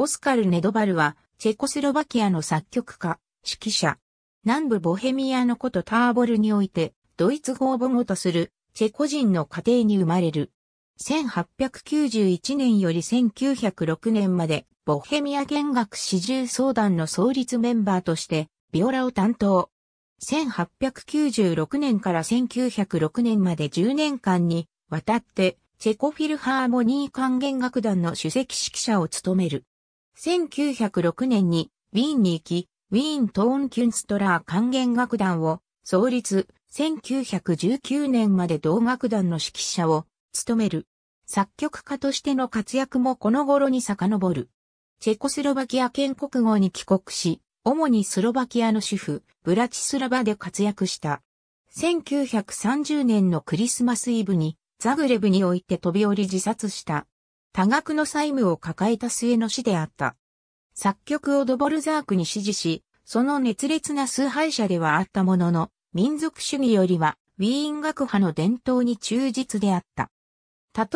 オスカル・ネドバルは、チェコスロバキアの作曲家、指揮者。南部ボヘミアの古都ターボルにおいて、ドイツ語を母語とする、チェコ人の家庭に生まれる。1891年より1906年まで、ボヘミア弦楽四重相談の創立メンバーとして、ビオラを担当。1896年から1906年まで10年間にわたって、チェコフィルハーモニー管弦楽団の首席指揮者を務める。1906年にウィーンに行き、ウィーントーンキュンストラー管弦楽団を創立、1919年まで同楽団の指揮者を務める。作曲家としての活躍もこの頃に遡る。チェコスロバキア建国後に帰国し、主にスロバキアの主婦、ブラチスラバで活躍した。1930年のクリスマスイブに、ザグレブにおいて飛び降り自殺した。多額の債務を抱えた末の死であった。作曲をドボルザークに指示し、その熱烈な崇拝者ではあったものの、民族主義よりは、ウィーン学派の伝統に忠実であった。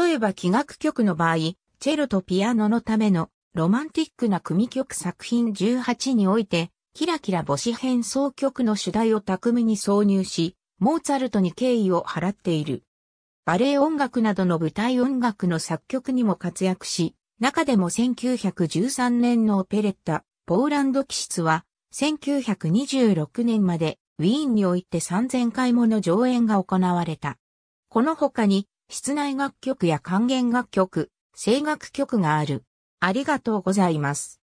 例えば器楽曲の場合、チェロとピアノのためのロマンティックな組曲作品18において、キラキラ母子編奏曲の主題を巧みに挿入し、モーツァルトに敬意を払っている。バレエ音楽などの舞台音楽の作曲にも活躍し、中でも1913年のオペレッタ、ポーランド気室は、1926年までウィーンにおいて3000回もの上演が行われた。この他に、室内楽曲や還元楽曲、声楽曲がある。ありがとうございます。